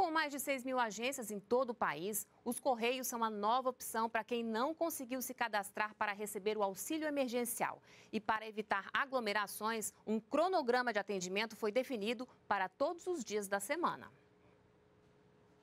Com mais de 6 mil agências em todo o país, os Correios são a nova opção para quem não conseguiu se cadastrar para receber o auxílio emergencial. E para evitar aglomerações, um cronograma de atendimento foi definido para todos os dias da semana.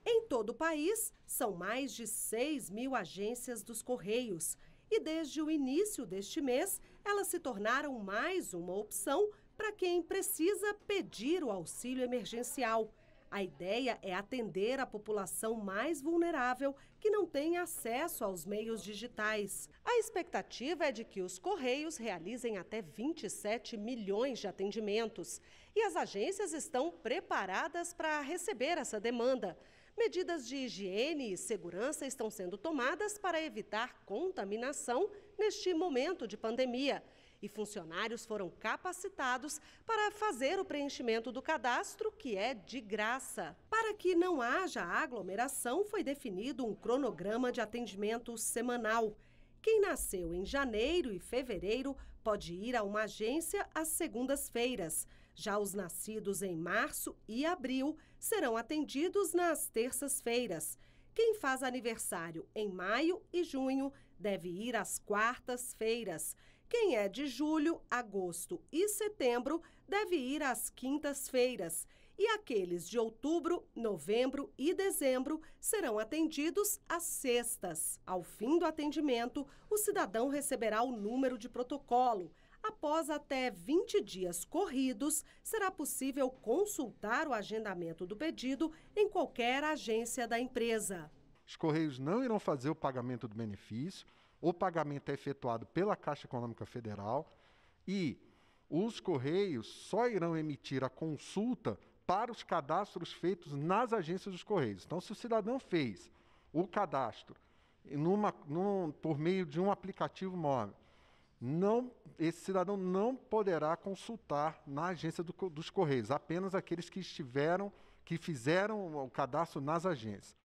Em todo o país, são mais de 6 mil agências dos Correios. E desde o início deste mês, elas se tornaram mais uma opção para quem precisa pedir o auxílio emergencial. A ideia é atender a população mais vulnerável que não tem acesso aos meios digitais. A expectativa é de que os Correios realizem até 27 milhões de atendimentos e as agências estão preparadas para receber essa demanda. Medidas de higiene e segurança estão sendo tomadas para evitar contaminação neste momento de pandemia e funcionários foram capacitados para fazer o preenchimento do cadastro, que é de graça. Para que não haja aglomeração, foi definido um cronograma de atendimento semanal. Quem nasceu em janeiro e fevereiro pode ir a uma agência às segundas-feiras. Já os nascidos em março e abril serão atendidos nas terças-feiras. Quem faz aniversário em maio e junho deve ir às quartas-feiras. Quem é de julho, agosto e setembro deve ir às quintas-feiras e aqueles de outubro, novembro e dezembro serão atendidos às sextas. Ao fim do atendimento, o cidadão receberá o número de protocolo. Após até 20 dias corridos, será possível consultar o agendamento do pedido em qualquer agência da empresa. Os Correios não irão fazer o pagamento do benefício o pagamento é efetuado pela Caixa Econômica Federal e os Correios só irão emitir a consulta para os cadastros feitos nas agências dos Correios. Então, se o cidadão fez o cadastro numa, num, por meio de um aplicativo móvel, não, esse cidadão não poderá consultar na agência do, dos Correios, apenas aqueles que estiveram, que fizeram o cadastro nas agências.